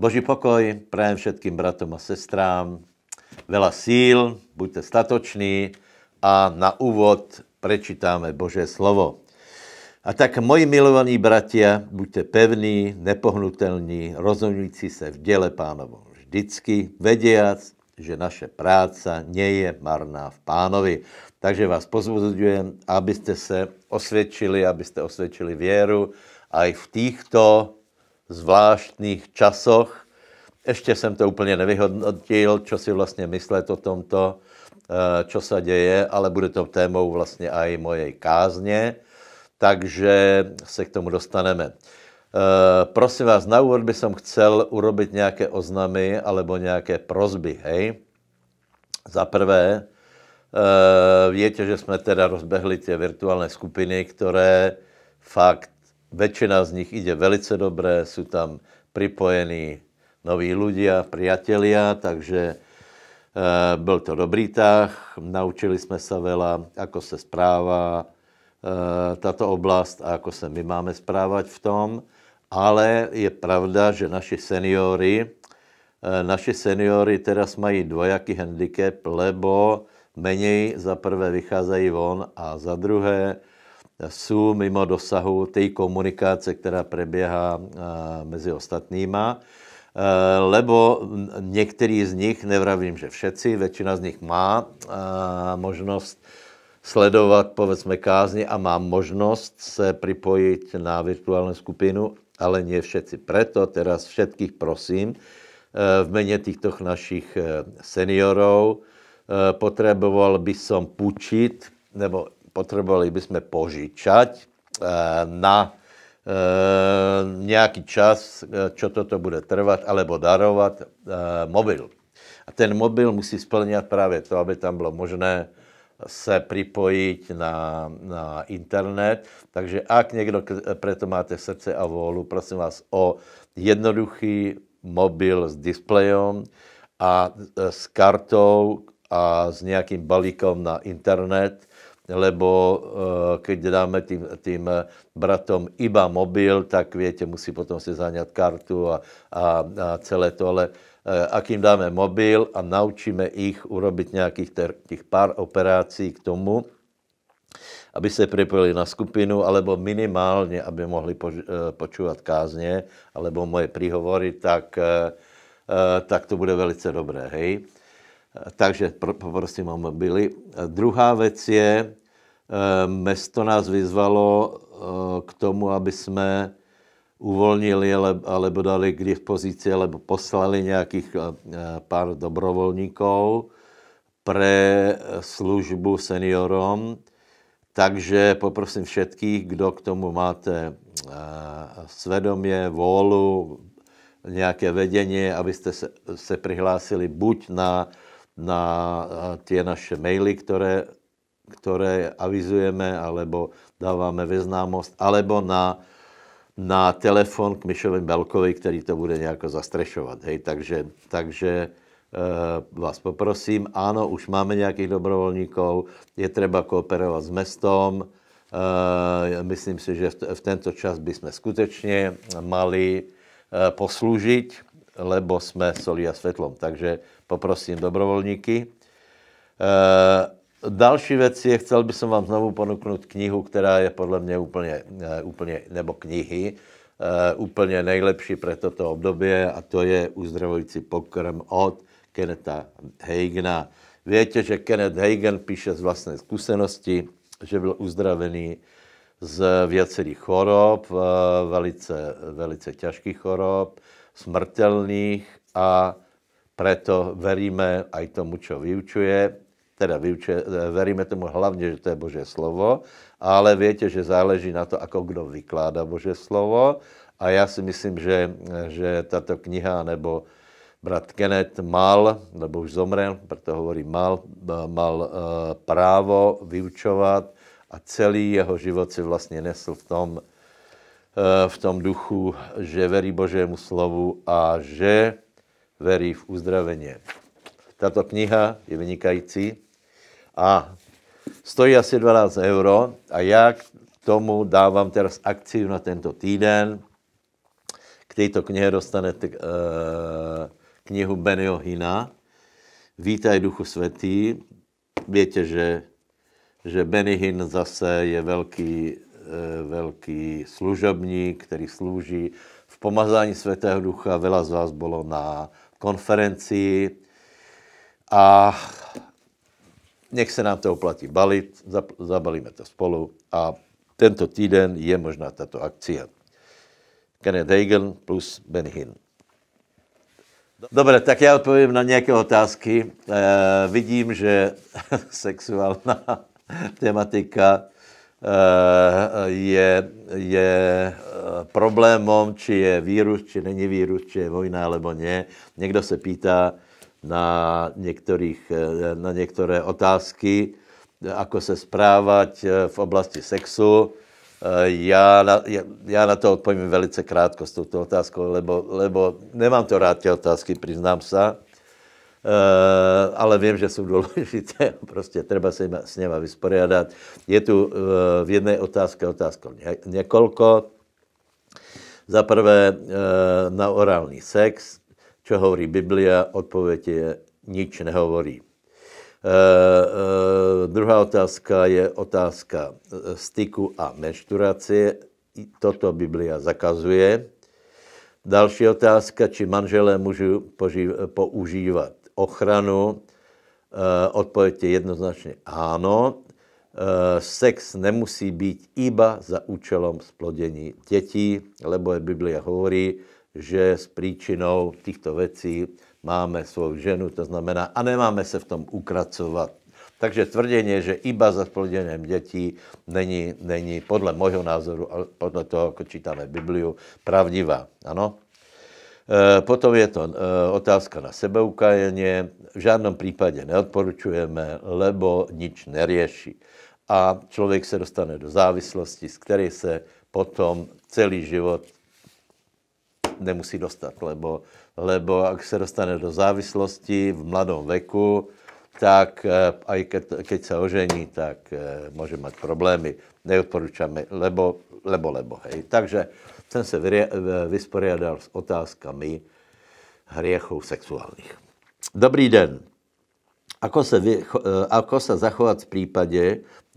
Boží pokoj prajem všetkým bratom a sestrám. Veľa síl, buďte statoční a na úvod prečítáme Božé slovo. A tak, moji milovaní bratia, buďte pevní, nepohnutelní, rozumějící se v děle pánovom vždycky, vediac, že naše práce je marná v pánovi. Takže vás pozbuzujem, abyste se osvědčili, abyste osvědčili věru a i v těchto zvláštních časoch. Ještě jsem to úplně nevyhodnotil, co si vlastně myslet o tomto, eh, co se děje, ale bude to témou vlastně i mojej kázně, takže se k tomu dostaneme. Eh, prosím vás, na úvod by som chcel urobit nějaké oznamy alebo nějaké prozby, hej? Za prvé, eh, Víte, že jsme teda rozbehli ty virtuální skupiny, které fakt Většina z nich ide velice dobré, jsou tam připojení noví ľudia, priatelia, takže e, byl to dobrý tah, naučili jsme se vela, ako se správá e, tato oblast a ako se my máme správat v tom, ale je pravda, že naši seniory, e, naši seniory teraz mají dvojaký handicap, lebo menej za prvé vycházejí von a za druhé jsou mimo dosahu té komunikace, která preběhá mezi ostatníma, e, lebo některý z nich, nevravím, že všetci, většina z nich má e, možnost sledovat, povedzme, kázni a má možnost se připojit na virtuální skupinu, ale ne všetci. Preto teraz všetkých prosím, e, v mene těchto našich seniorů, potřeboval by som půjčit, nebo Potřebovali bychom požičať eh, na eh, nějaký čas, čo eh, toto bude trvat, alebo darovat mobil. A ten mobil musí splňovat právě to, aby tam bylo možné se připojit na, na internet. Takže ak někdo preto máte srdce a volu, prosím vás o jednoduchý mobil s displejem a s kartou a s nějakým balíkom na internet, lebo eh, keď dáme tým, tým eh, bratom iba mobil, tak viete, musí potom si zaňat kartu a, a, a celé to, ale eh, ak jim dáme mobil a naučíme ich urobit nějakých ter, těch pár operací k tomu, aby se připojili na skupinu, alebo minimálně, aby mohli pož, počúvat kázně, alebo moje príhovory, tak, tak to bude velice dobré, hej. Takže poprosím o mobily. Druhá věc je, Eh, Mesto nás vyzvalo eh, k tomu, aby jsme uvolnili alebo dali kdy v pozici, alebo poslali nějakých eh, pár dobrovolníků pre službu seniorům. Takže poprosím všetkých, kdo k tomu máte svedomě, vôľu, nějaké vedení, abyste se, se prihlásili buď na, na ty naše maily, které které avizujeme alebo dáváme ve známost, alebo na, na telefon k Mišovi Belkovi, který to bude nějak zastrešovat. Hej, takže, takže e, vás poprosím, ano, už máme nějakých dobrovolníků, je třeba kooperovat s mestom, e, eh, myslím si, že v, v tento čas bychom skutečně mali e, posloužit, lebo jsme soli a světlom. Takže poprosím dobrovolníky. E, Další věc je, chcel bych vám znovu ponuknout knihu, která je podle mě úplně, eh, úplně nebo knihy, eh, úplně nejlepší pro toto období a to je Uzdravující pokrm od Keneta Heigna. Víte, že Kenneth Hagen píše z vlastní zkušenosti, že byl uzdravený z věcerých chorob, eh, velice, velice těžkých chorob, smrtelných a proto veríme i tomu, co vyučuje, teda vyučuje, eh, veríme tomu hlavně, že to je Božie slovo, ale větě, že záleží na to, ako kdo vykládá Božie slovo a já si myslím, že, eh, že tato kniha nebo brat Kenneth mal, nebo už zomrel, proto hovorí mal, eh, mal právo vyučovat a celý jeho život si vlastně nesl v tom, v tom duchu, že verí Božému slovu a že verí v uzdravení. Tato kniha je vynikající a stojí asi 12 euro a já k tomu dávám teraz akci na tento týden. K této knihe dostanete uh, knihu Benio Hina. Vítaj duchu Svetý. Víte, že, že Benny Hinn zase je velký, uh, velký služebník, který slouží v pomazání svatého ducha. Vela z vás bylo na konferenci a nech se nám to oplatí balit, zabalíme to spolu a tento týden je možná tato akcia. Kenneth Hagen plus Ben Hinn. Dobre, tak já odpovím na nějaké otázky. E, vidím, že sexuální tematika e, je, je eh, problémem, či je vírus, či není vírus, či je vojna, alebo ne. Někdo se pýtá, na, některých, eh, na některé otázky, ako se správat eh, v oblasti sexu. Eh, já na, já na to odpovím velice krátko s touto otázkou, lebo, lebo nemám to rád, ty otázky, přiznám se. Uh, ale vím, že jsou důležité, prostě třeba se s něma vysporiadat. Je tu uh, v jedné otázce otázka několko. Za prvé uh, na orální sex, čo hovorí Biblia, odpověď je nič nehovorí. E, e, druhá otázka je otázka eh, styku a menšturace. Toto Biblia zakazuje. Další otázka, či manželé můžu používat ochranu. E, odpověď je jednoznačně ano. E, sex nemusí být iba za účelom splodění dětí, lebo je Biblia hovorí, že s příčinou těchto věcí máme svou ženu, to znamená, a nemáme se v tom ukracovat. Takže tvrdenie, že iba za splodením dětí není, není podle mojho názoru, ale podle toho, jak čítáme Bibliu, pravdivá. Ano? E, potom je to e, otázka na sebeukájenie. V žádném případě neodporučujeme, lebo nič nerieší. A člověk se dostane do závislosti, z které se potom celý život nemusí dostat, lebo, lebo ak se dostane do závislosti v mladom veku, tak eh, aj keď, keď se ožení, tak eh, může mít problémy. Neodporučujeme, lebo, lebo, lebo, hej. Takže jsem se eh, vysporiadal s otázkami hriechů sexuálních. Dobrý den. Ako se, vy, ako se zachovat v případě,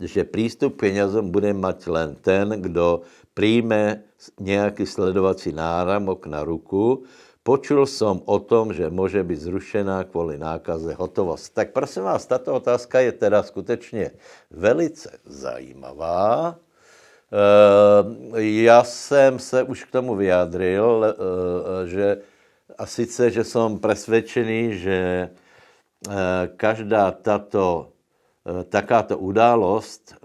že přístup k penězům bude mít len ten, kdo přijme nějaký sledovací náramok na ruku. Počul jsem o tom, že může být zrušená kvůli nákaze hotovost. Tak prosím vás, tato otázka je teda skutečně velice zajímavá. Eh, já jsem se už k tomu vyjádřil, eh, že a sice, že jsem přesvědčený, že eh, každá tato Eh, takáto událost eh,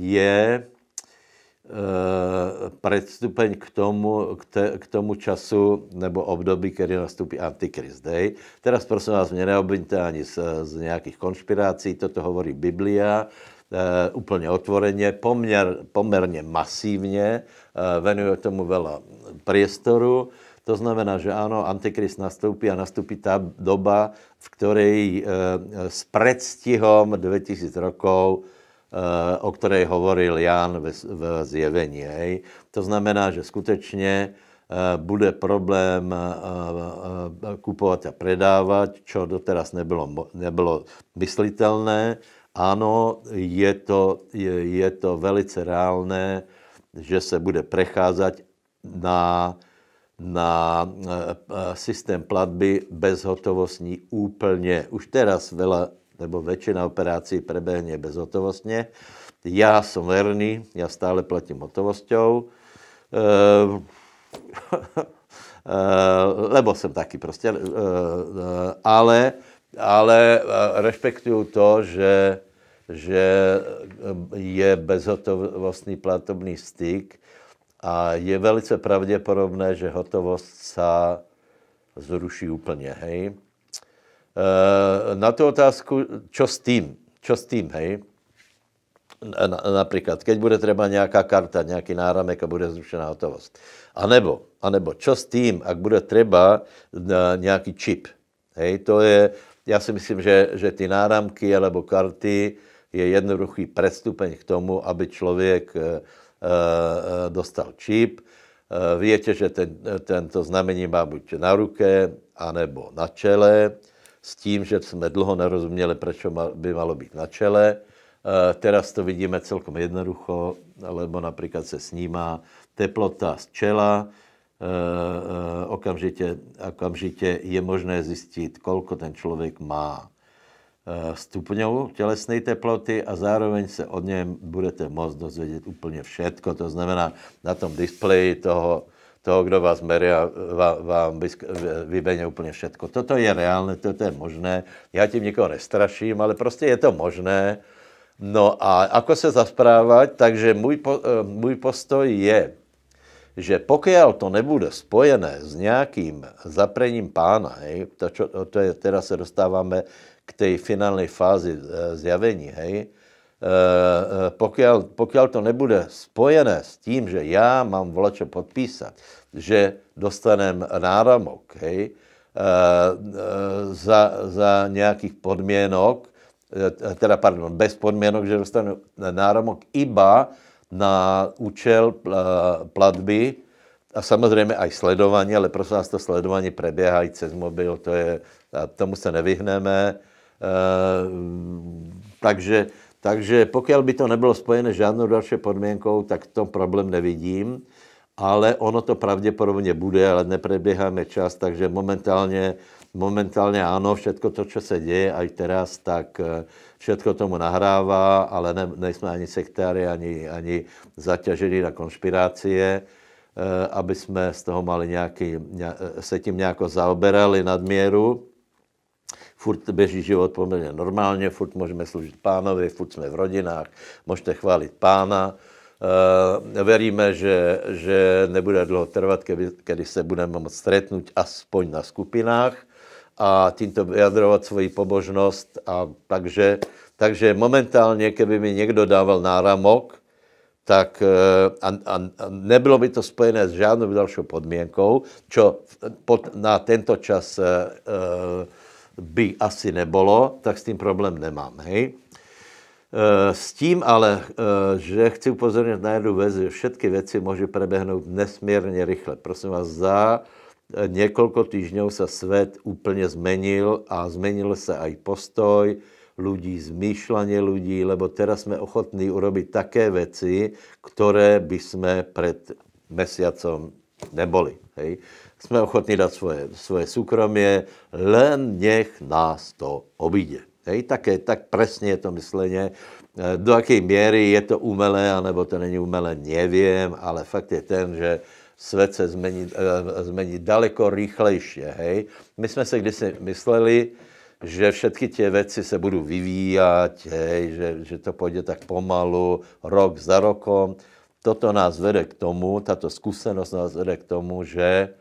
je eh, predstupeň k tomu, k, te, k tomu času nebo období, kdy nastupí Antikrist. Dej. Teraz prosím vás, mě neobviňte ani z, z nějakých konšpirací, toto hovorí Biblia, e, úplně otvoreně, poměr, poměrně masívně, e, venuje tomu veľa priestoru. To znamená, že ano, Antikrist nastoupí a nastoupí ta doba, v ktorej eh, s predstihom 2000 rokov, eh, o které hovoril Jan v, zjevení. To znamená, že skutečně eh, bude problém kupovat a predávat, čo doteraz nebylo, nebylo myslitelné. Ano, je to, je, je to velice reálné, že se bude precházet na na eh, eh, systém platby bezhotovostní úplně. Už teraz veľa, nebo většina operací prebehne bezhotovostně. Já jsem verný, já stále platím hotovosťou. Eh, lebo jsem taky prostě, ale, ale respektuju to, že, že je bezhotovostný platobný styk a je velice pravděpodobné, že hotovost sa zruší úplně, hej. E, na tu otázku, čo s tím, čo s tím, hej, na, například, keď bude třeba nějaká karta, nějaký náramek a bude zrušená hotovost. A nebo, a nebo, čo s tím, ak bude třeba eh, nějaký čip, hej, to je, já si myslím, že, že ty náramky alebo karty je jednoduchý předstupeň k tomu, aby člověk eh, Eh, eh, dostal čip. Eh, víte, že ten, tento znamení má buď na ruke, anebo na čele, s tím, že jsme dlouho nerozuměli, proč by malo být na čele. Teraz to vidíme celkom jednoducho, lebo například se snímá teplota z čela, okamžitě, okamžitě je možné zjistit, kolko ten člověk má. Eh, stupňů tělesné teploty a zároveň se od něm budete moct dozvědět úplně všechno. To znamená, na tom displeji toho, toho kdo vás mere, vám vybeně úplně všechno. Toto je reálné, toto je možné. Já tím nikoho nestraším, ale prostě je to možné. No a ako se zasprávat? Takže můj, po, eh, můj postoj je, že pokud to nebude spojené s nějakým zaprením pána, hej, to, čo, to je, teda se dostáváme k té finální fázi eh, zjavení, hej, eh, eh, pokud to nebude spojené s tím, že já mám volače podpísat, že dostanem náramok hej, za, za nějakých podměnok, teda pardon, bez podměnok, že dostanu náramok iba na účel platby a samozřejmě i sledování, ale prosím vás, to sledování preběhají cez mobil, to je, tomu se nevyhneme, Eh, takže, takže pokud by to nebylo spojené žádnou další podmínkou, tak to problém nevidím ale ono to pravděpodobně bude, ale nepreběháme čas, takže momentálně, momentálně ano, všechno to, co se děje, i teraz, tak eh, všechno tomu nahrává, ale ne, nejsme ani sektáři, ani, ani zaťažení na konšpirácie, eh, aby jsme z toho mali nějaký, se tím nějak zaoberali nadměru furt běží život poměrně normálně, furt můžeme služit pánovi, furt jsme v rodinách, můžete chválit pána. E, veríme, že, že nebude dlouho trvat, když kedy se budeme moct stretnout aspoň na skupinách a tímto vyjadrovat svoji pobožnost. A takže, takže momentálně, kdyby mi někdo dával náramok, tak eh, a, a, a nebylo by to spojené s žádnou další podmínkou, co na tento čas e, by asi nebylo, tak s tím problém nemám. Hej? Eh, s tím ale, eh, že chci upozornit na jednu věc, že všetky věci může prebehnout nesmírně rychle. Prosím vás, za eh, několik týždňů se svět úplně zmenil a zmenil se i postoj lidí, zmýšlení lidí, lebo teraz jsme ochotní urobiť také věci, které by jsme před mesiacom neboli. Hej? jsme ochotní dát svoje, svoje soukromě, len nech nás to obíde. Hej, také, tak presně je to myslenie. Eh, do jaké míry je to umelé, anebo to není umelé, nevím, ale fakt je ten, že svět se zmení, eh, zmení daleko rychlejší. Hej. My jsme se kdysi mysleli, že všechny ty věci se budou vyvíjat, hej, že, že to půjde tak pomalu, rok za rokom. Toto nás vede k tomu, tato zkušenost nás vede k tomu, že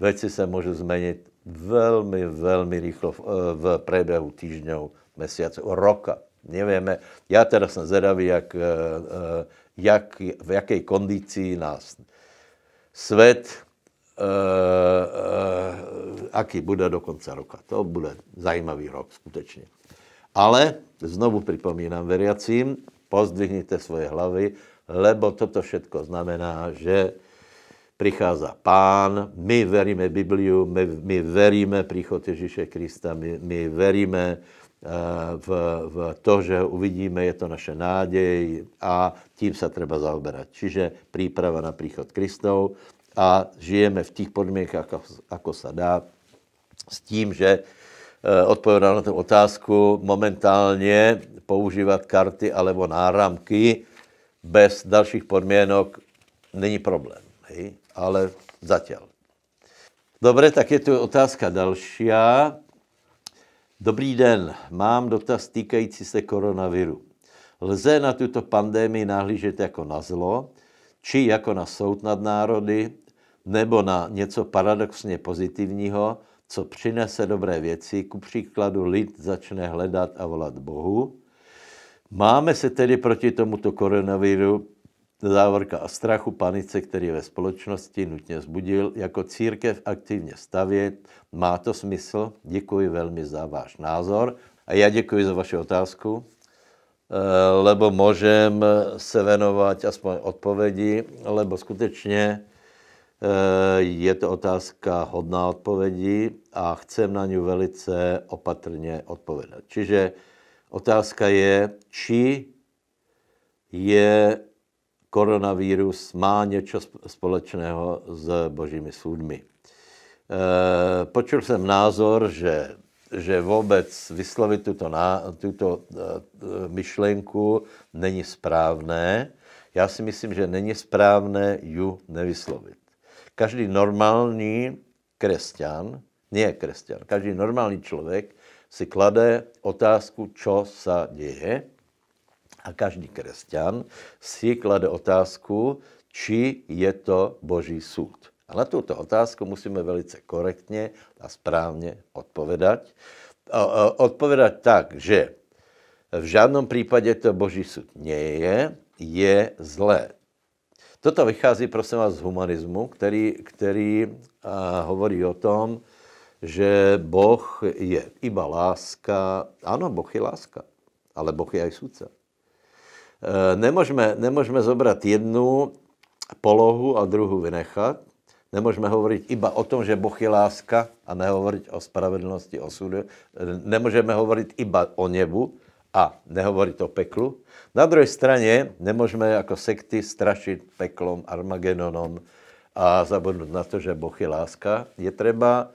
Veci se môžu zmeniť veľmi, veľmi rýchlo v, eh, v priebehu týždňov, mesiacov, roka. Nevieme. Ja teda som zvedavý, jak, eh, eh, jak, v jakej kondícii nás svet, aký bude do konca roka. To bude zajímavý rok, skutečně. Ale znovu připomínám veriacím, pozdvihnite svoje hlavy, lebo toto všetko znamená, že Přichází pán, my veríme Bibliu, my, my veríme příchod Ježíše Krista, my, my veríme eh, v, v to, že ho uvidíme, je to naše nádej a tím se třeba zaoberat. Čiže příprava na příchod Kristov a žijeme v těch podmínkách, ako, ako se dá, s tím, že eh, odpovědá na tu otázku, momentálně používat karty alebo náramky bez dalších podmínek není problém. Hej? ale zatím. Dobře, tak je tu otázka další. Dobrý den, mám dotaz týkající se koronaviru. Lze na tuto pandémii nahlížet jako na zlo, či jako na soud nad národy, nebo na něco paradoxně pozitivního, co přinese dobré věci, ku příkladu lid začne hledat a volat Bohu. Máme se tedy proti tomuto koronaviru závorka o strachu, panice, který ve společnosti nutně zbudil, jako církev aktivně stavět. Má to smysl? Děkuji velmi za váš názor a já děkuji za vaši otázku, eh, lebo můžem se venovat aspoň odpovědi, lebo skutečně eh, je to otázka hodná odpovědi a chcem na ní velice opatrně odpovědět. Čiže otázka je, či je koronavírus má něco společného s božími soudmi. E, počul jsem názor, že, že vůbec vyslovit tuto, na, tuto e, myšlenku není správné. Já si myslím, že není správné ju nevyslovit. Každý normální křesťan, nie křesťan, každý normální člověk si klade otázku, co se děje, a každý křesťan si klade otázku, či je to boží soud. A na tuto otázku musíme velice korektně a správně odpovedať. Odpovedať tak, že v žádném případě to boží soud nie je zlé. Toto vychází, prosím vás, z humanismu, který, který a, hovorí o tom, že Boh je iba láska. Ano, Boh je láska, ale Boh je i sudce. Eh, nemůžeme, nemůžeme zobrat jednu polohu a druhou vynechat. Nemůžeme hovorit iba o tom, že Boh je láska a nehovorit o spravedlnosti osudu. Eh, nemůžeme hovorit iba o nebu a nehovorit o peklu. Na druhé straně nemůžeme jako sekty strašit peklom, Armagenonom a zabudnout na to, že Boh je láska. Je třeba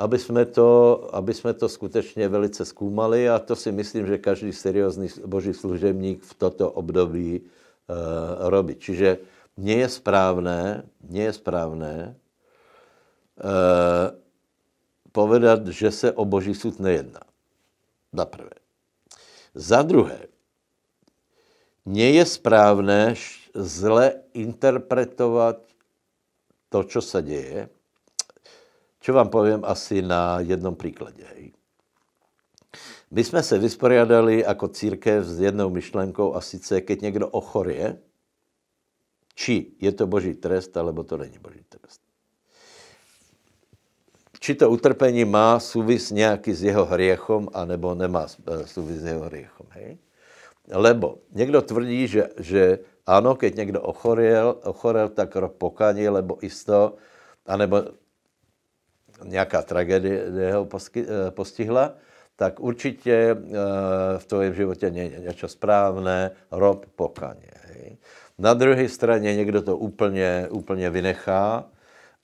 aby jsme, to, aby jsme to skutečně velice zkoumali a to si myslím, že každý seriózní boží služebník v toto období uh, robí. Čiže mně je správné, mně je správné uh, povedat, že se o boží sud nejedná. Za prvé. Za druhé, mně je správné zle interpretovat to, co se děje, Čo vám povím asi na jednom příkladě? My jsme se vysporiadali jako církev s jednou myšlenkou a sice, keď někdo ochorie, či je to boží trest, alebo to není boží trest. Či to utrpení má souvis nějaký s jeho hriechom, anebo nemá e, souvis s jeho hriechom. Hej? Lebo někdo tvrdí, že, že ano, keď někdo ochorel, ochorel tak rok pokání, lebo isto, anebo nějaká tragédie ho eh, postihla, tak určitě eh, v tvém životě něco správné, rob pokaně. Na druhé straně někdo to úplně, úplně vynechá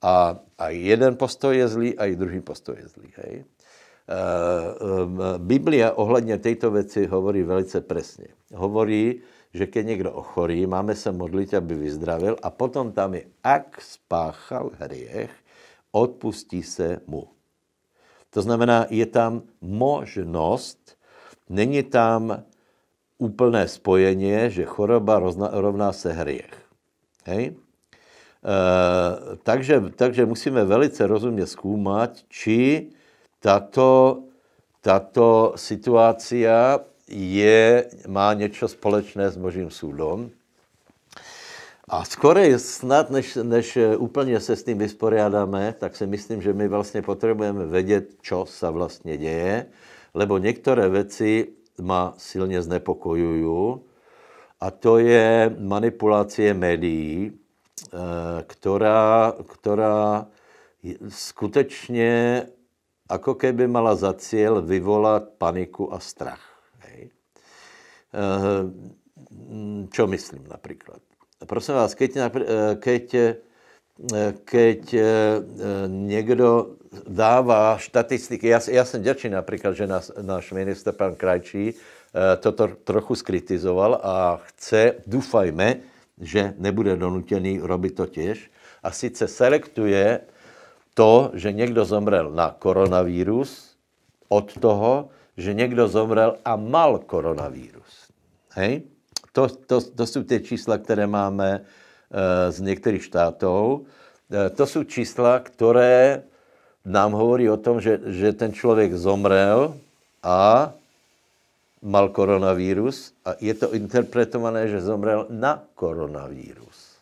a, a jeden postoj je zlý a i druhý postoj je zlý. Hej. Eh, Biblia ohledně této věci hovorí velice přesně. Hovorí, že když někdo ochorí, máme se modlit, aby vyzdravil a potom tam je, ak spáchal hriech, odpustí se mu. To znamená, je tam možnost, není tam úplné spojeně, že choroba rozna, rovná se hriech. Hej? E, takže, takže musíme velice rozumně zkoumat, či tato, tato situace je, má něco společné s Božím soudem. A skoro snad, než, než eh, úplně se s tím vysporiadáme, tak si myslím, že my vlastně potřebujeme vědět, co se vlastně děje, lebo některé věci ma silně znepokojují, a to je manipulace médií, eh, která, která skutečně jako keby mala za cíl vyvolat paniku a strach. Eh, hm, co Čo myslím například? prosím vás, keď, eh, keď, eh, keď eh, někdo dává statistiky, já, já jsem ďačný například, že nás, náš minister pan Krajčí toto trochu skritizoval a chce, dúfajme, že nebude donutený robit to těž. A sice selektuje to, že někdo zomrel na koronavírus od toho, že někdo zomrel a mal koronavírus. Hej? To, to, to jsou ty čísla, které máme eh, z některých států. Eh, to jsou čísla, které nám hovorí o tom, že, že ten člověk zomrel a mal koronavírus a je to interpretované, že zomrel na koronavírus.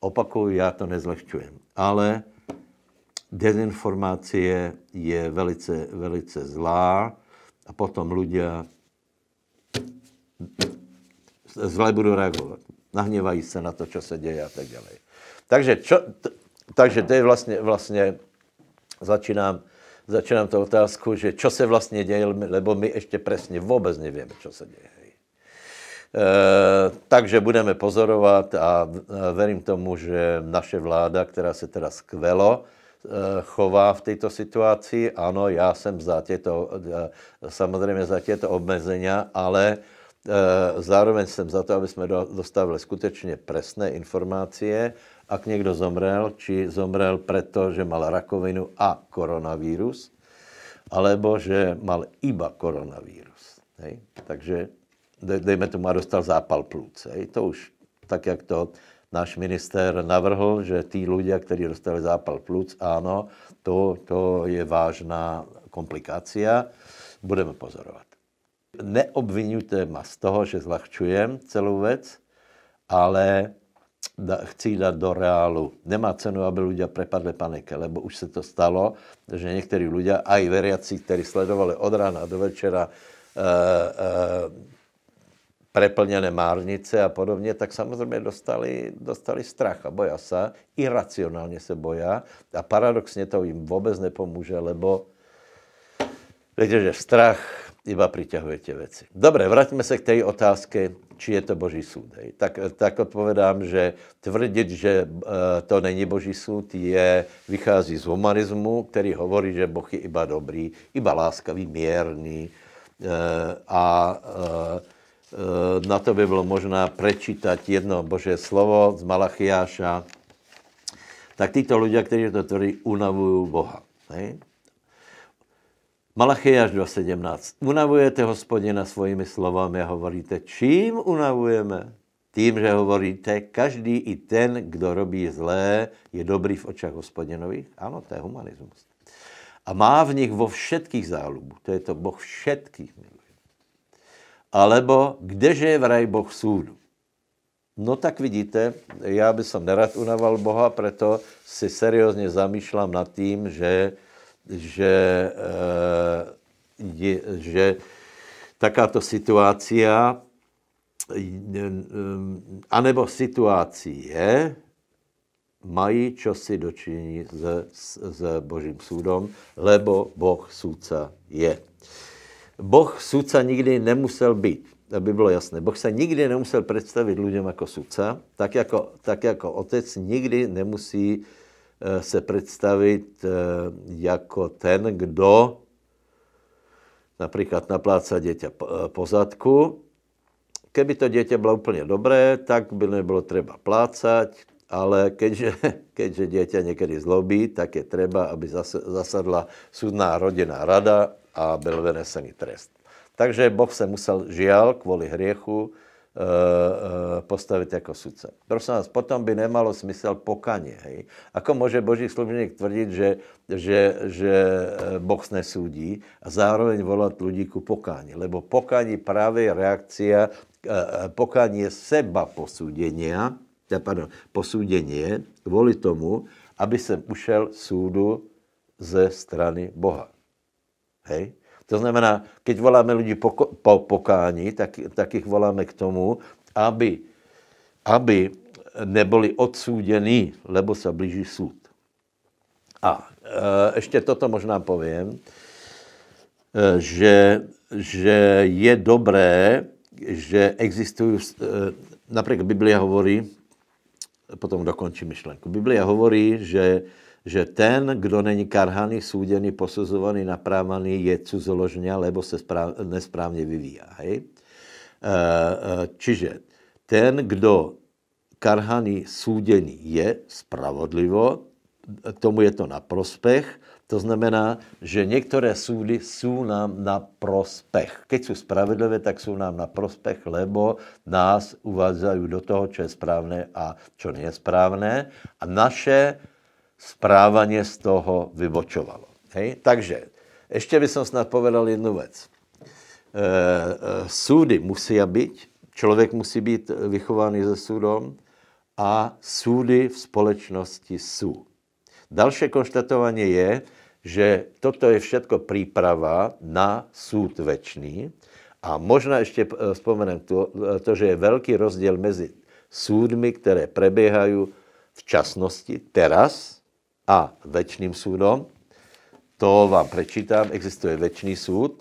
Opakuju, já to nezlehčujem, ale dezinformácie je velice, velice zlá a potom ľudia zle budu reagovat. Nahněvají se na to, co se děje a tak dále. Takže, čo, t, takže to je vlastně, vlastně začínám, začínám tu otázku, že co se vlastně děje, lebo my ještě přesně vůbec nevíme, co se děje. E, takže budeme pozorovat a eh, verím tomu, že naše vláda, která se teda skvelo, eh, chová v této situaci. Ano, já jsem za těto, samozřejmě za těto obmezenia, ale Eh, zároveň jsem za to, aby jsme dostavili skutečně presné informácie, ak někdo zomrel, či zomrel proto, že mal rakovinu a koronavírus, alebo že mal iba koronavírus. Hej? Takže dejme tomu, a dostal zápal plůc. Hej? To už tak, jak to náš minister navrhl, že tí ľudia, kteří dostali zápal plůc, ano, to, to je vážná komplikácia. Budeme pozorovat neobvinujte ma z toho, že zlahčujem celou věc, ale da, chci dát do reálu. Nemá cenu, aby lidé prepadli panike, lebo už se to stalo, že někteří lidé, a i veriaci, kteří sledovali od rána do večera e, e, preplněné márnice a podobně, tak samozřejmě dostali, dostali strach a boja se, iracionálně se boja a paradoxně to jim vůbec nepomůže, lebo víte, že strach iba priťahujete veci. Dobre, vrátíme se k té otázce, či je to boží súd. Hej. Tak, tak odpovedám, že tvrdit, že e, to není boží súd, je, vychází z humanismu, který hovorí, že Boh je iba dobrý, iba láskavý, mierný e, a e, na to by bylo možná prečítat jedno boží slovo z Malachiáša, tak títo ľudia, kteří to tvrdí, unavují Boha. Hej? Malachiáš 2.17. Unavujete hospodina svojimi slovami a hovoríte, čím unavujeme? Tím, že hovoríte, každý i ten, kdo robí zlé, je dobrý v očách hospodinových. Ano, to je humanismus. A má v nich vo všetkých zálubů. To je to, Boh všetkých miluje. Alebo kdeže je vraj Boh súdu? No tak vidíte, já bych nerad unaval Boha, proto si seriózně zamýšlám nad tím, že že, eh, je, že takáto situácia, eh, anebo situácie, mají čosi dočinění s, s, s božím súdom, lebo Boh súca je. Boh súca nikdy nemusel být, aby bylo jasné. Boh se nikdy nemusel představit lidem jako súca, tak jako, tak jako otec nikdy nemusí Eh, se představit eh, jako ten, kdo například napláca dětě po eh, zadku. Keby to dětě bylo úplně dobré, tak by nebylo třeba plácat, ale keďže, keďže dieťa někdy zlobí, tak je třeba, aby zasadla sudná rodinná rada a byl venesený trest. Takže Boh se musel žial kvůli hriechu Eh, eh, postavit jako sudce. Prosím vás, potom by nemalo smysl pokaně. Hej? Ako může boží služebník tvrdit, že, že, že eh, Boh nesudí a zároveň volat lidi ku pokání? Lebo pokání právě reakcia, pokání je seba posúdenia, pardon, posúdenie kvůli tomu, aby jsem ušel súdu ze strany Boha. Hej? To znamená, keď voláme lidi po, po pokání, tak, tak jich voláme k tomu, aby, aby neboli odsúdení, lebo se blíží soud. A e, ještě toto možná povím, e, že, že je dobré, že existují, e, například Biblia hovorí, potom dokončím myšlenku, Biblia hovorí, že že ten, kdo není karhaný, súdený, posuzovaný, naprávaný, je cuzoložňa, lebo se správ, nesprávně vyvíjí. Hej? Eh, eh, čiže ten, kdo karhaný, súdený je spravodlivo, tomu je to na prospech, to znamená, že některé súdy jsou nám na prospech. Keď jsou spravedlivé, tak jsou nám na prospech, lebo nás uvádzají do toho, co je správné a co není správné. A naše správaně z toho vybočovalo. Hej? Takže ještě bych snad povedal jednu věc. E, e, súdy musí být, člověk musí být vychovaný ze súdom a súdy v společnosti jsou. Další konštatování je, že toto je všetko příprava na súd večný. A možná ještě eh, vzpomenem to, to, že je velký rozdíl mezi súdmi, které prebiehají v časnosti, teraz, a večným súdom. To vám prečítam. Existuje večný súd.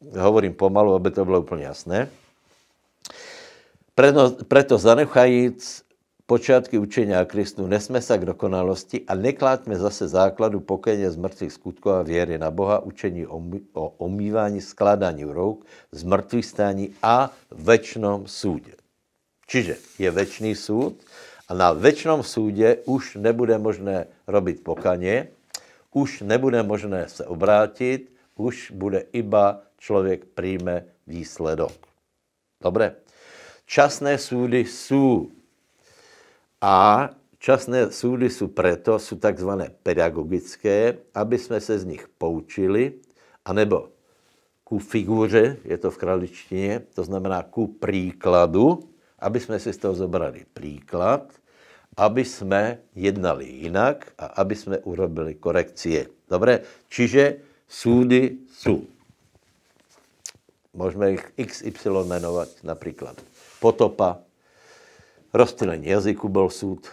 Hovorím pomalu, aby to bylo úplně jasné. Preto, preto zanechajíc počátky učení a Kristu, nesme se k dokonalosti a nekláďme zase základu pokyně z mrtvých skutků a věry na Boha, učení o omývání, skládání rouk, zmrtvých stání a večnom súde. Čiže je večný súd, a na večnom súde už nebude možné robit pokaně, už nebude možné se obrátit, už bude iba člověk přijme výsledok. Dobře? Časné súdy jsou a časné súdy jsou proto, jsou takzvané pedagogické, aby jsme se z nich poučili, anebo ku figuře, je to v kraličtině, to znamená ku příkladu, aby jsme si z toho zobrali příklad, aby jsme jednali jinak a aby jsme urobili korekcie. Dobré, čiže súdy jsou. Můžeme jich XY jmenovat například. Potopa, rozstýlení jazyku byl soud,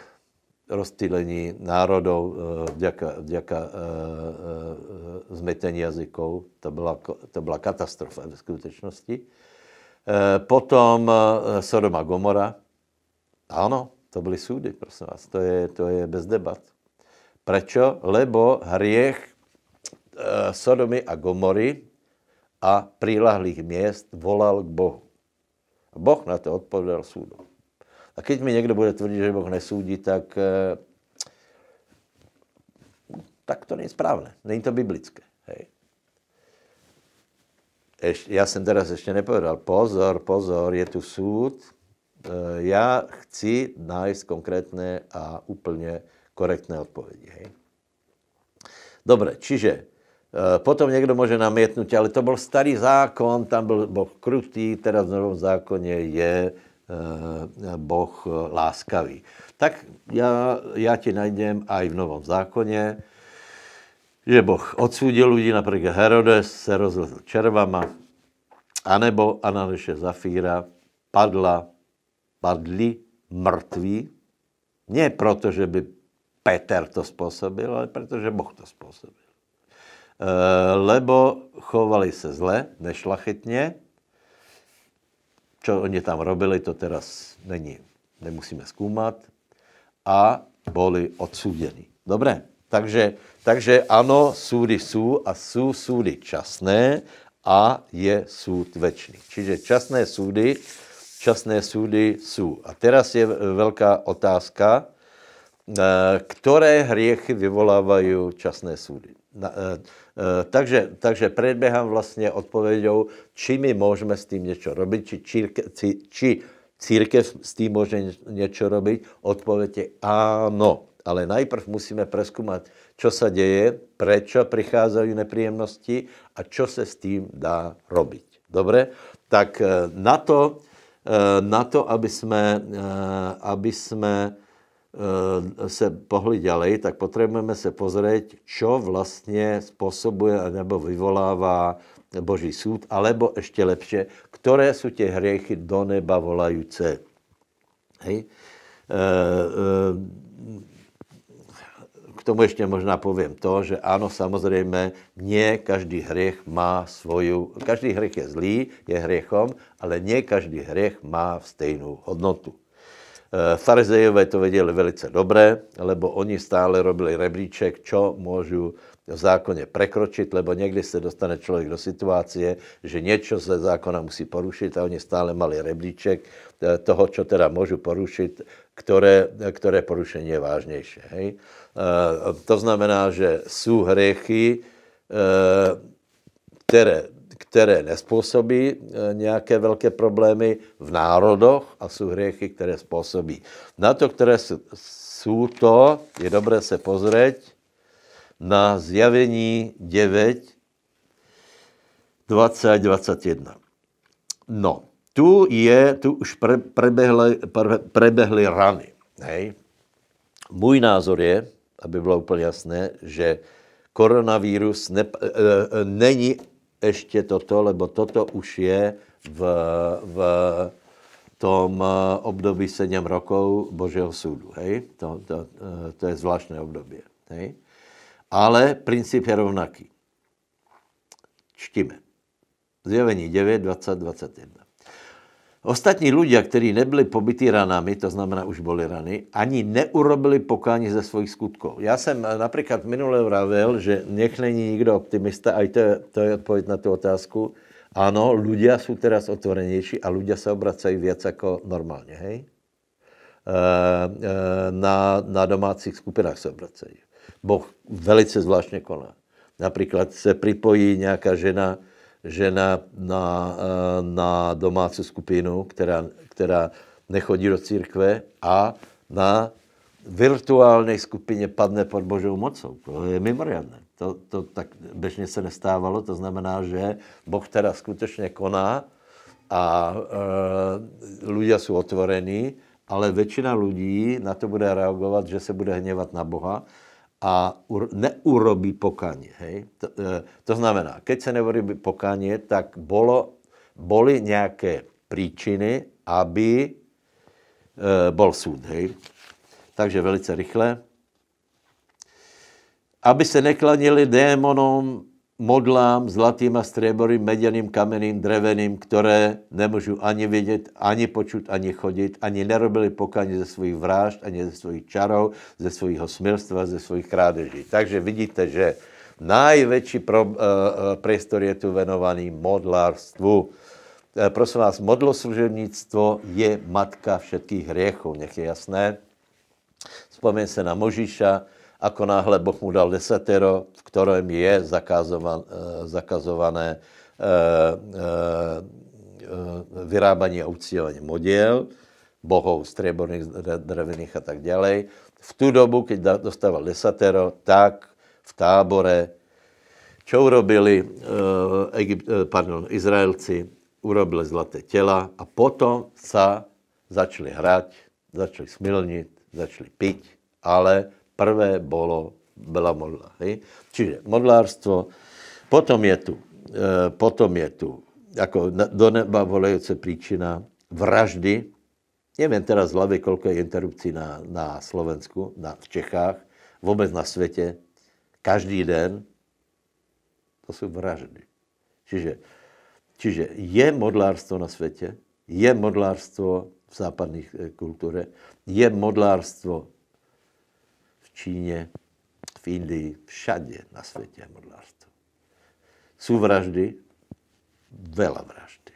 rozstýlení národov eh, vďaka, vďaka eh, eh, zmetení jazyků, To byla, to byla katastrofa v skutečnosti. Eh, potom eh, Sodoma Gomora. Ano, to byly súdy, prosím vás. To je, to je bez debat. Prečo? Lebo hriech eh, Sodomy a Gomory a prílahlých měst volal k Bohu. A boh na to odpověděl súdom. A keď mi někdo bude tvrdit, že Boh nesúdí, tak, tak to není správné. Není to biblické. Ještě, já jsem teda ještě nepovedal, pozor, pozor, je tu soud. Eh, já chci najít konkrétné a úplně korektné odpovědi. Hej? Dobre, čiže eh, Potom někdo může namítnout, ale to byl starý zákon, tam byl Boh krutý, teda v novém zákoně je eh, Boh láskavý. Tak já, já ti najdem i v novém zákoně že Boh odsudil lidi, například Herodes se rozlezl červama, anebo Ananeše Zafíra padla, padli mrtví, ne proto, že by Peter to způsobil, ale protože Boh to způsobil. Eh, lebo chovali se zle, nešlachetně, co oni tam robili, to teraz není, nemusíme zkoumat, a byli odsuděni. Dobré. Takže, takže ano, súdy sú a sú súdy časné a je súd večný. Čiže časné súdy, časné súdy sú. A teraz je velká otázka, eh, které hriechy vyvolávají časné súdy. Eh, eh, takže, takže predběhám vlastně odpověďou, či my můžeme s tím něco robit, či, či, či církev s tím může něco robit. Odpověď je ano ale najprv musíme preskúmať, čo sa deje, prečo prichádzajú nepríjemnosti a čo se s tým dá robiť. Dobre? Tak eh, na to, eh, na to aby jsme, eh, aby jsme se pohli ďalej, tak potřebujeme se pozrieť, čo vlastně spôsobuje nebo vyvolává Boží súd, alebo ještě lepšie, které jsou tie hriechy do neba volajúce. Hej? E, e, tomu ještě možná povím to, že ano, samozřejmě, nie každý hřech má svoju, každý hřech je zlý, je hřechom, ale ne každý hřech má stejnou hodnotu. Eh, Farizejové to věděli velice dobré, lebo oni stále robili rebríček, čo můžu v zákoně prekročit, lebo někdy se dostane člověk do situace, že něco ze zákona musí porušit a oni stále mali reblíček eh, toho, co teda můžu porušit, které, které porušení je vážnější. Hej? Eh, to znamená, že jsou hřechy, eh, které které nespůsobí nějaké velké problémy v národoch a jsou hřechy, které způsobí. Na to, které jsou to, je dobré se pozrieť, na zjavení 9, 20, 21. No, tu, je, tu už pre, prebehly, pre, prebehly rany. Hej. Můj názor je, aby bylo úplně jasné, že koronavírus ne, e, e, není ještě toto, lebo toto už je v, v tom eh, období 7 rokov Božího soudu. Hej? To, to, to je zvláštní období. Hej? ale princip je rovnaký. Čtíme. Zjevení 9, 20, 21. Ostatní lidé, kteří nebyli pobytí ranami, to znamená už byli rany, ani neurobili pokání ze svojich skutků. Já jsem eh, například minule vravil, že nech není nikdo optimista, a to je, to je odpověď na tu otázku. Ano, lidé jsou teraz otvorenější a lidé se obracají víc jako normálně, hej? Eh, eh, na, na domácích skupinách se obracají. Boh velice zvláštně koná. Například se připojí nějaká žena, žena na, eh, na domácí skupinu, která, která nechodí do církve a na virtuální skupině padne pod božou mocou. To je mimoriadné. To, to tak běžně se nestávalo, to znamená, že Boh teda skutečně koná a e, eh, lidé jsou otvorení, ale většina lidí na to bude reagovat, že se bude hněvat na Boha a neurobí pokání. Hej? To, e, to znamená, keď se neurobí pokání, tak bolo, boli nějaké příčiny, aby e, bol soud. Hej? Takže velice rychle. Aby se neklanili démonům modlám zlatým a stréborým, meděným, kamenným, dreveným, které nemůžu ani vidět, ani počut, ani chodit, ani nerobili pokání ze svých vražd, ani ze svých čarov, ze svého smilstva, ze svých krádeží. Takže vidíte, že největší pro, uh, prostor je tu venovaný modlárstvu. E, prosím vás, modloslužebnictvo je matka všetkých hriechů, nech je jasné. Vzpomeň se na Možíša, Ako náhle Boh mu dal desatero, v kterém je zakazovan, eh, zakazované eh, eh, vyrábanie a uctievanie modiel, bohov, strieborných, drevených a tak ďalej. V tu dobu, keď dostával desatero, tak v tábore, čo urobili e, Egypt, pardon, Izraelci, urobili zlaté těla a potom sa začali hrať, začali smilnit, začali piť, ale prvé bolo, byla modla. Hej? Čiže modlárstvo, potom je tu, e, potom je tu jako do neba volejúce příčina vraždy. Nevím teraz z hlavy, kolik je interrupcí na, na Slovensku, na, v Čechách, vůbec na světě. Každý den to jsou vraždy. Čiže, čiže je modlárstvo na světě, je modlárstvo v západní e, kultuře, je modlárstvo Číně, v Indii, všade na světě je modlářstvo. Jsou vraždy, vela vraždy.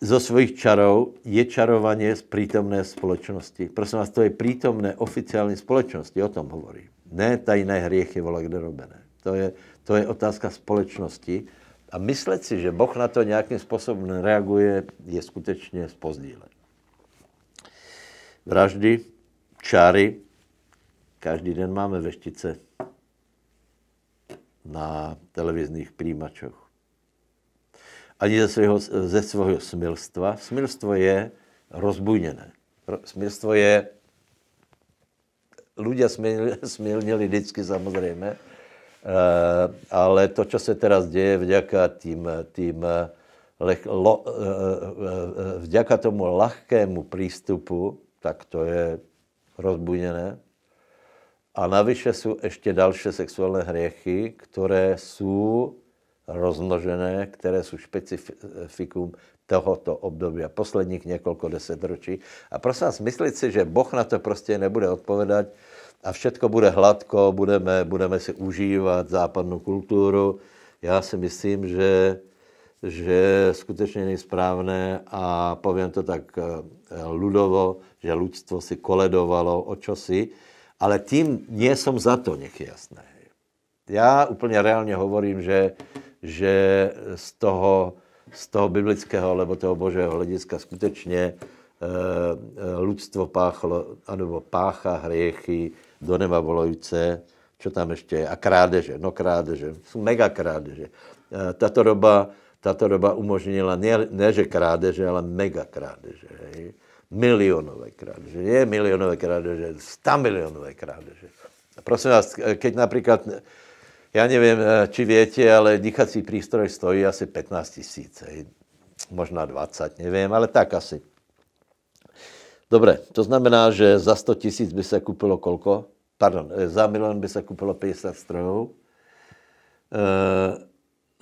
Zo svojich čarov je čarovaně z prítomné společnosti. Prosím vás, to je prítomné oficiální společnosti, o tom hovorím. Ne tajné hriechy vola kde robené. To je, to je otázka společnosti. A myslet si, že Boh na to nějakým způsobem reaguje, je skutečně spozdílet vraždy, čáry, každý den máme veštice na televizních přijímačoch. Ani ze svého, ze svého smilstva. Smilstvo je rozbujněné. Smilstvo je... Ľudia smilnili vždycky samozřejmě, eh, ale to, co se teraz děje vďaka tým, tým eh, leh, lo, eh, vďaka tomu lehkému přístupu tak to je rozbudené. A navyše jsou ještě další sexuální hriechy, které jsou rozmnožené, které jsou specifikum tohoto a posledních několik desetročí. A prosím vás, myslit si, že Boh na to prostě nebude odpovedať a všetko bude hladko, budeme, budeme si užívat západnou kulturu. Já si myslím, že že skutečně nejsprávné a povím to tak ludovo, eh, že lidstvo si koledovalo o čosi, ale tím nie som za to, nech jasné. Já úplně reálně hovorím, že, že z, toho, z toho biblického alebo toho božého hlediska skutečně e, eh, eh, páchlo, anebo pácha hriechy do neba volojúce, čo tam ještě je, a krádeže, no krádeže, jsou mega krádeže. tato doba tato doba umožnila ne, ne že krádeže, ale mega krádeže. Hej. Milionové krádeže, je milionové krádeže, stamilionové krádeže. A prosím vás, keď například, já nevím, eh, či větě, ale dýchací přístroj stojí asi 15 tisíc, možná 20, nevím, ale tak asi. Dobře, to znamená, že za 100 tisíc by se koupilo kolko? Pardon, eh, za milion by se koupilo 50 strojů. E,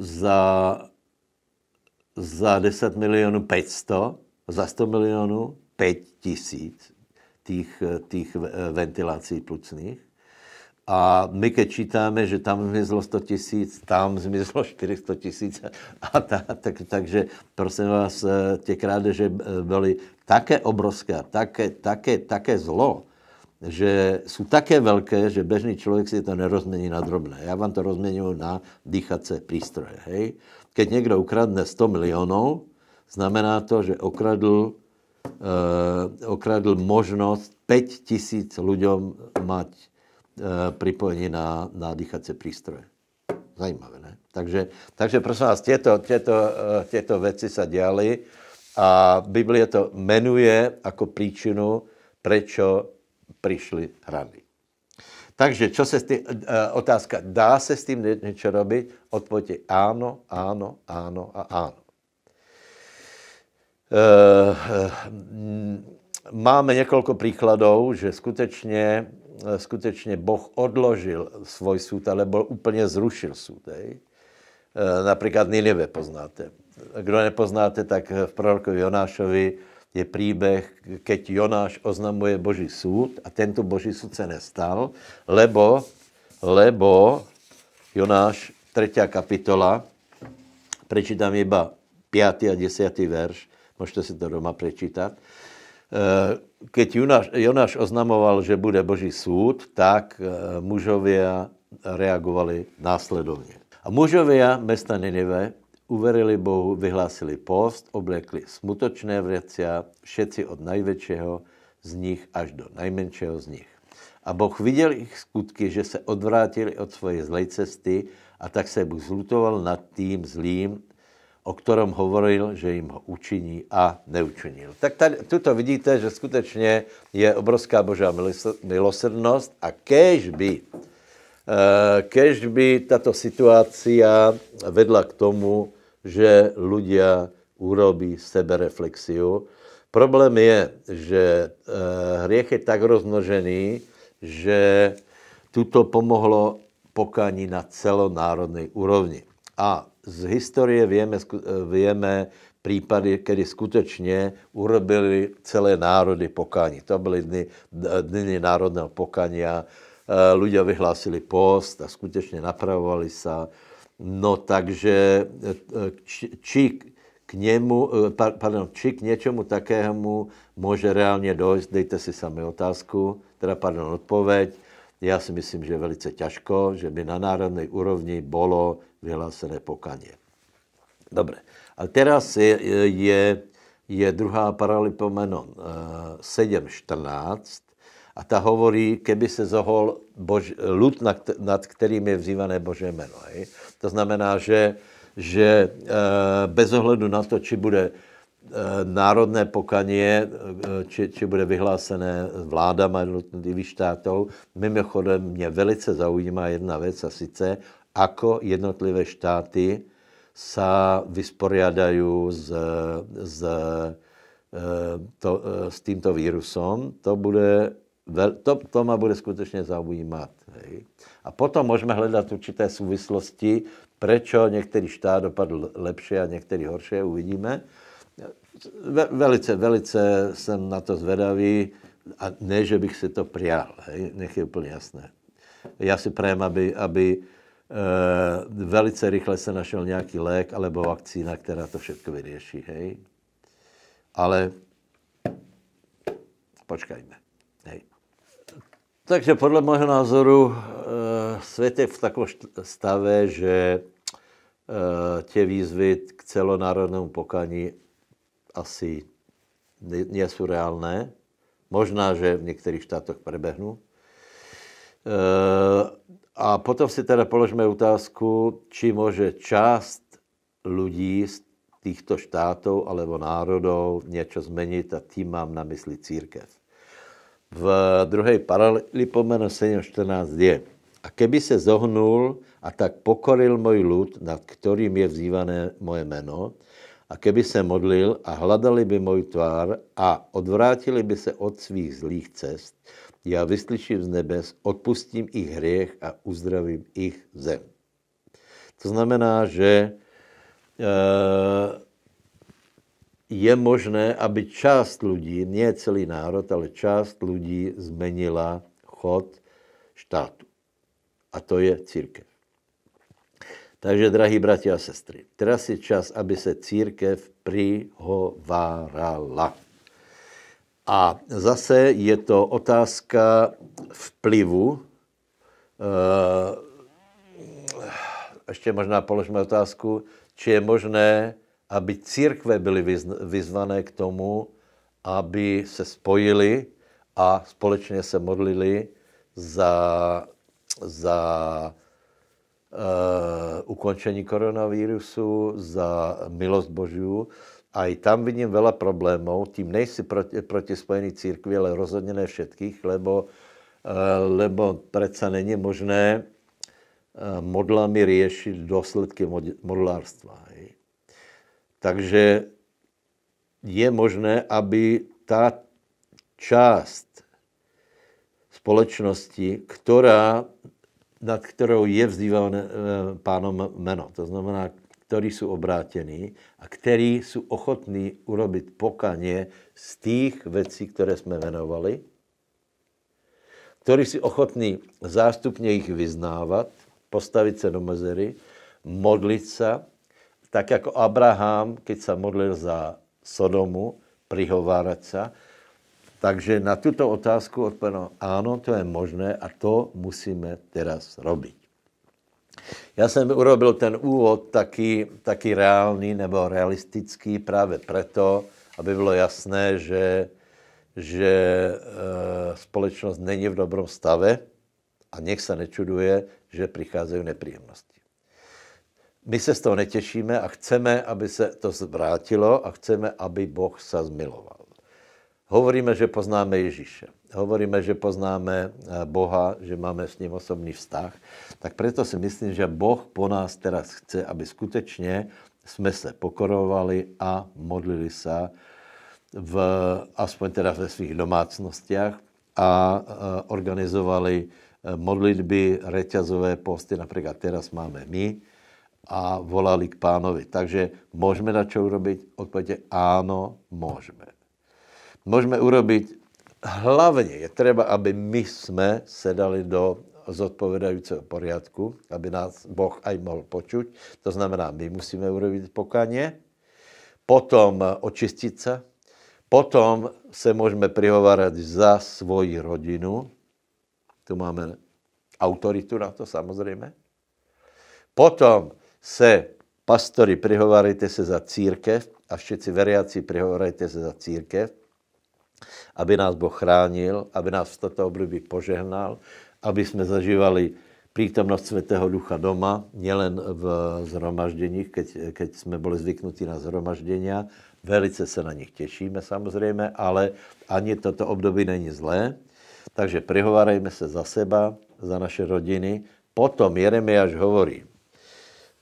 za za 10 milionů 500, za 100 milionů 5 tisíc tých, tých ventilací plucných. A my keď čítáme, že tam zmizlo 100 tisíc, tam zmizlo 400 tisíc. A ta, tak, takže prosím vás, tě že byly také obrovské, také, také, také zlo, že jsou také velké, že běžný člověk si to nerozmění na drobné. Já vám to rozměňuji na dýchace přístroje. Hej? Keď někdo ukradne 100 milionů, znamená to, že okradl, eh, okradl možnost 5 tisíc lidem mať eh, připojení na, na dýchací přístroje. Zajímavé, ne? Takže, takže prosím vás, těto, těto, eh, těto věci se děly a Biblie to jmenuje jako příčinu, prečo přišli hrany. Takže čo se tý, eh, eh, otázka, dá se s tím něco robit? Odpověď je ano, ano, ano a ano. Eh, máme několik příkladů, že skutečně, skutečně Boh odložil svůj soud, byl úplně zrušil soud. Uh, Například Nineve poznáte. Kdo nepoznáte, tak v prorokovi Jonášovi je příběh, keď Jonáš oznamuje boží soud a tento boží soud se nestal, lebo, lebo Jonáš 3. kapitola, přečítám iba 5. a 10. verš, můžete si to doma prečítat. Eh, keď Jonáš, Jonáš oznamoval, že bude boží soud, tak eh, mužově reagovali následovně. A mužově mesta Ninive Uverili Bohu, vyhlásili post, oblekli smutočné vrecia, všetci od největšího z nich až do nejmenšího z nich. A Boh viděl jejich skutky, že se odvrátili od svoje zlej cesty a tak se Bůh zlutoval nad tým zlým, o ktorom hovoril, že jim ho učiní a neučinil. Tak tady, tuto vidíte, že skutečně je obrovská božá milosrdnost a kež by, eh, kež by tato situace vedla k tomu, že ľudia urobí sebereflexiu. Problém je, že hriech eh, je tak rozmnožený, že tuto pomohlo pokání na celonárodnej úrovni. A z historie vieme, eh, vieme prípady, kedy skutečně urobili celé národy pokání. To byly dny, dny národného pokania. Ľudia eh, vyhlásili post a skutečně napravovali se No takže eh, či, či k němu, eh, pardon, či k něčemu takému může reálně dojít, dejte si sami otázku, teda pardon, odpověď. Já si myslím, že je velice těžko, že by na národní úrovni bylo vyhlásené pokaně. Dobře. a teraz je, je, je druhá paralipomenon eh, 7.14, a ta hovorí, keby se zohol bož, lud, nad kterým je vzývané Bože jméno. Hej? To znamená, že, že eh, bez ohledu na to, či bude eh, národné pokanie, eh, či, či bude vyhlásené vládama jednotlivých štátov. Mimochodem mě velice zaujímá jedna věc a sice, ako jednotlivé štáty se vysporiadají s, s, to, s tímto vírusom. To bude to, to ma bude skutečně zaujímat. Hej. A potom můžeme hledat určité souvislosti, Proč některý štát dopadl lepší a některý horší, uvidíme. Ve, velice, velice jsem na to zvedavý a ne, že bych si to přijal, nech je úplně jasné. Já si prajem, aby, aby e, velice rychle se našel nějaký lék alebo vakcína, která to všechno vyřeší, hej. Ale počkajme. Takže podle mého názoru eh, svět je v takovém stave, že eh, tě výzvy k celonárodnému pokání asi nejsou reálné. Možná, že v některých štátoch prebehnou. A potom si teda položme otázku, či může část lidí z týchto štátov alebo národov něco změnit a tím mám na mysli církev v druhej Paralipomen 7.14 je. A keby se zohnul a tak pokoril můj lud, nad kterým je vzývané moje jméno, a keby se modlil a hledali by můj tvár a odvrátili by se od svých zlých cest, já vyslyším z nebes, odpustím jich hriech a uzdravím jich zem. To znamená, že e, je možné, aby část lidí, ne celý národ, ale část lidí zmenila chod štátu. A to je církev. Takže, drahí bratia a sestry, teraz je čas, aby se církev prihovárala. A zase je to otázka vplyvu. Eh, ještě možná položme otázku, či je možné aby církve byly vyzvané k tomu, aby se spojili a společně se modlili za, za uh, ukončení koronavírusu, za milost Boží, A i tam vidím vela problémů. Tím nejsi proti, proti spojení církvi, ale rozhodně ne všetkých, lebo, uh, lebo přece není možné eh, modlami řešit důsledky modlárstva. Hej. Takže je možné, aby ta část společnosti, která, nad kterou je vzýván eh, pánom jméno, to znamená, kteří jsou obrátení a kteří jsou ochotní urobit pokaně z těch věcí, které jsme jmenovali, kteří jsou ochotní zástupně jich vyznávat, postavit se do mezery, modlit se, tak jako Abraham, když se modlil za Sodomu, prihovárať se. Takže na tuto otázku odpovědám, Ano, to je možné a to musíme teraz robiť. Já jsem urobil ten úvod taky, taky reálný nebo realistický právě proto, aby bylo jasné, že, že e, společnost není v dobrom stave a nech se nečuduje, že přicházejí nepříjemnosti my se z toho netěšíme a chceme, aby se to zvrátilo a chceme, aby Boh se zmiloval. Hovoríme, že poznáme Ježíše. Hovoríme, že poznáme eh, Boha, že máme s ním osobný vztah. Tak proto si myslím, že Boh po nás teraz chce, aby skutečně jsme se pokorovali a modlili se v, aspoň teda ve svých domácnostiach a eh, organizovali eh, modlitby, reťazové posty, například teraz máme my, a volali k pánovi. Takže můžeme na čo urobiť? Odpověď je áno, můžeme. Můžeme urobiť, hlavně je třeba, aby my jsme sedali do zodpovedajícího poriadku, aby nás Boh aj mohl počuť. To znamená, my musíme urobit pokaně, potom očistit se, potom se můžeme prihovárat za svoji rodinu. Tu máme autoritu na to samozřejmě. Potom se pastory, prihovarajte se za církev a všetci veriaci, prihovarajte se za církev, aby nás Boh chránil, aby nás v toto období požehnal, aby jsme zažívali prítomnost Svatého Ducha doma, nielen v zhromažděních, keď, keď jsme byli zvyknutí na zhromaždění. Velice se na nich těšíme samozřejmě, ale ani toto období není zlé. Takže prihovarajme se za seba, za naše rodiny. Potom Jeremiáš hovorí,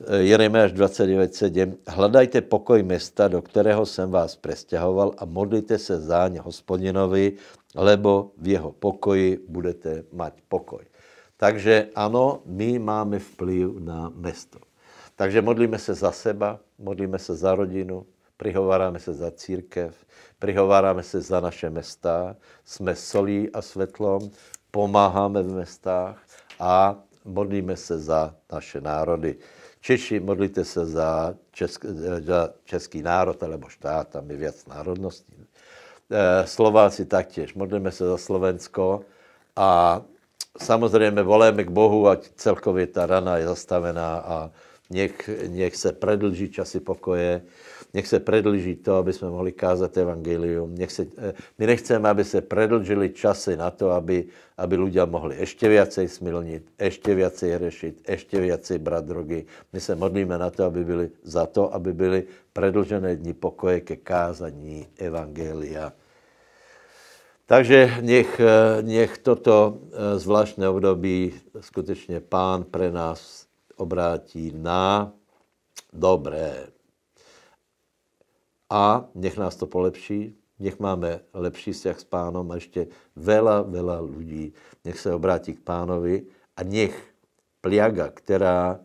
Eh, Jeremiáš 29.7. Hledajte pokoj města, do kterého jsem vás přestěhoval a modlite se záň hospodinovi, lebo v jeho pokoji budete mať pokoj. Takže ano, my máme vplyv na město. Takže modlíme se za seba, modlíme se za rodinu, prihováráme se za církev, prihováráme se za naše města, jsme solí a světlom, pomáháme v mestách a modlíme se za naše národy. Češi, modlíte se za, česk, za český národ, alebo štát, tam je viac národností. E, Slováci taktiež, modlíme se za Slovensko a samozřejmě voláme k Bohu, ať celkově ta rana je zastavená a nech, nech se predlží časy pokoje nech se predlží to, aby jsme mohli kázat evangelium. Nech se, eh, my nechceme, aby se predlžili časy na to, aby, aby ľudia mohli ještě viacej smilnit, ještě viacej hřešit, ještě viacej brát drogy. My se modlíme na to, aby byli za to, aby byly predlžené dny pokoje ke kázaní evangelia. Takže nech, eh, nech toto eh, zvláštné období skutečně pán pre nás obrátí na dobré a nech nás to polepší, nech máme lepší vzťah s pánom a ještě vela, vela lidí, nech se obrátí k pánovi a nech pliaga, která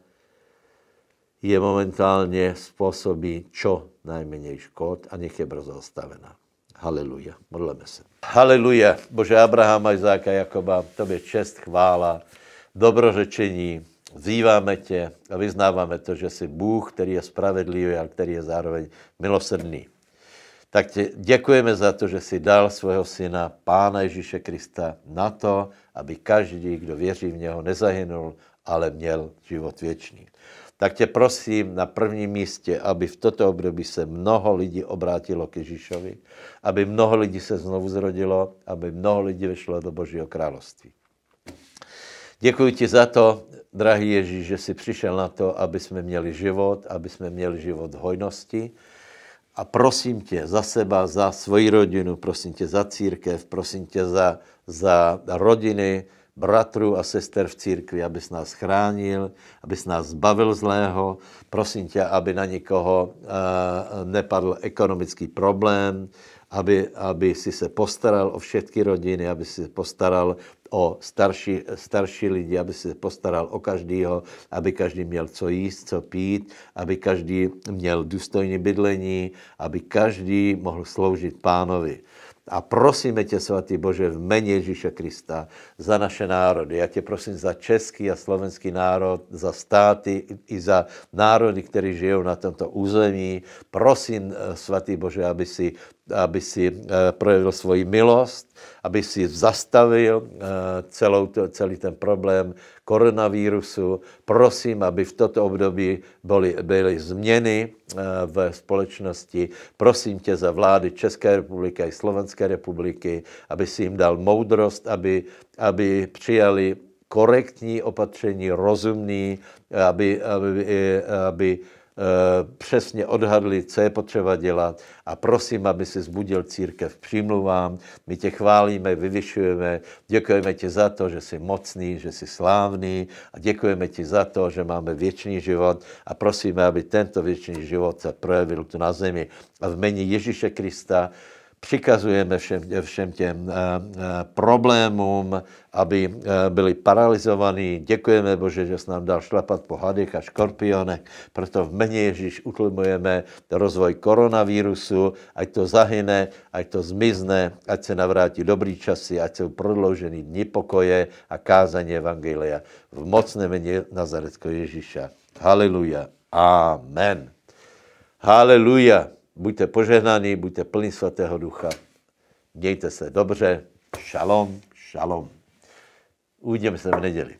je momentálně způsobí čo nejméně škod a nech je brzo zastavena. Haleluja. Modleme se. Haleluja. Bože Abrahama, Izáka, Jakoba, tobě čest, chvála, dobrořečení, Vzýváme tě a vyznáváme to, že jsi Bůh, který je spravedlivý, a který je zároveň milosrdný. Tak tě děkujeme za to, že jsi dal svého syna, Pána Ježíše Krista, na to, aby každý, kdo věří v něho, nezahynul, ale měl život věčný. Tak tě prosím na prvním místě, aby v toto období se mnoho lidí obrátilo k Ježíšovi, aby mnoho lidí se znovu zrodilo, aby mnoho lidí vešlo do Božího království. Děkuji ti za to, drahý Ježíš, že jsi přišel na to, aby jsme měli život, aby jsme měli život hojnosti. A prosím tě za seba, za svoji rodinu, prosím tě za církev, prosím tě za, za rodiny, bratrů a sester v církvi, abys nás chránil, abys nás zbavil zlého. Prosím tě, aby na nikoho uh, nepadl ekonomický problém, aby, aby si se postaral o všechny rodiny, aby si se postaral o starší, starší lidi, aby se postaral o každého, aby každý měl co jíst, co pít, aby každý měl důstojné bydlení, aby každý mohl sloužit pánovi. A prosíme tě, svatý Bože, v mene Ježíše Krista za naše národy. Já tě prosím za český a slovenský národ, za státy i za národy, které žijou na tomto území. Prosím, eh, svatý Bože, aby si, aby si eh, projevil svoji milost, aby si zastavil eh, celou, celý ten problém, koronavírusu. Prosím, aby v toto období byly, byly změny eh, v společnosti. Prosím tě za vlády České republiky i Slovenské republiky, aby si jim dal moudrost, aby, aby přijali korektní opatření, rozumný, aby, aby, aby Eh, přesně odhadli, co je potřeba dělat a prosím, aby si zbudil církev. Přímluvám, my tě chválíme, vyvyšujeme, děkujeme ti za to, že jsi mocný, že jsi slávný a děkujeme ti za to, že máme věčný život a prosíme, aby tento věčný život se projevil tu na zemi. A v meni Ježíše Krista přikazujeme všem, všem těm eh, eh, problémům, aby eh, byli paralizovaní. Děkujeme Bože, že jsi nám dal šlapat po hadech a škorpionech, proto v mně Ježíš utlumujeme rozvoj koronavírusu, ať to zahyne, ať to zmizne, ať se navrátí dobrý časy, ať jsou prodloužený dní pokoje a kázání Evangelia. V mocné mně Nazareckého Ježíša. Haleluja. Amen. Haleluja buďte požehnaní, buďte plní svatého ducha, mějte se dobře, šalom, šalom. Uvidíme se v neděli.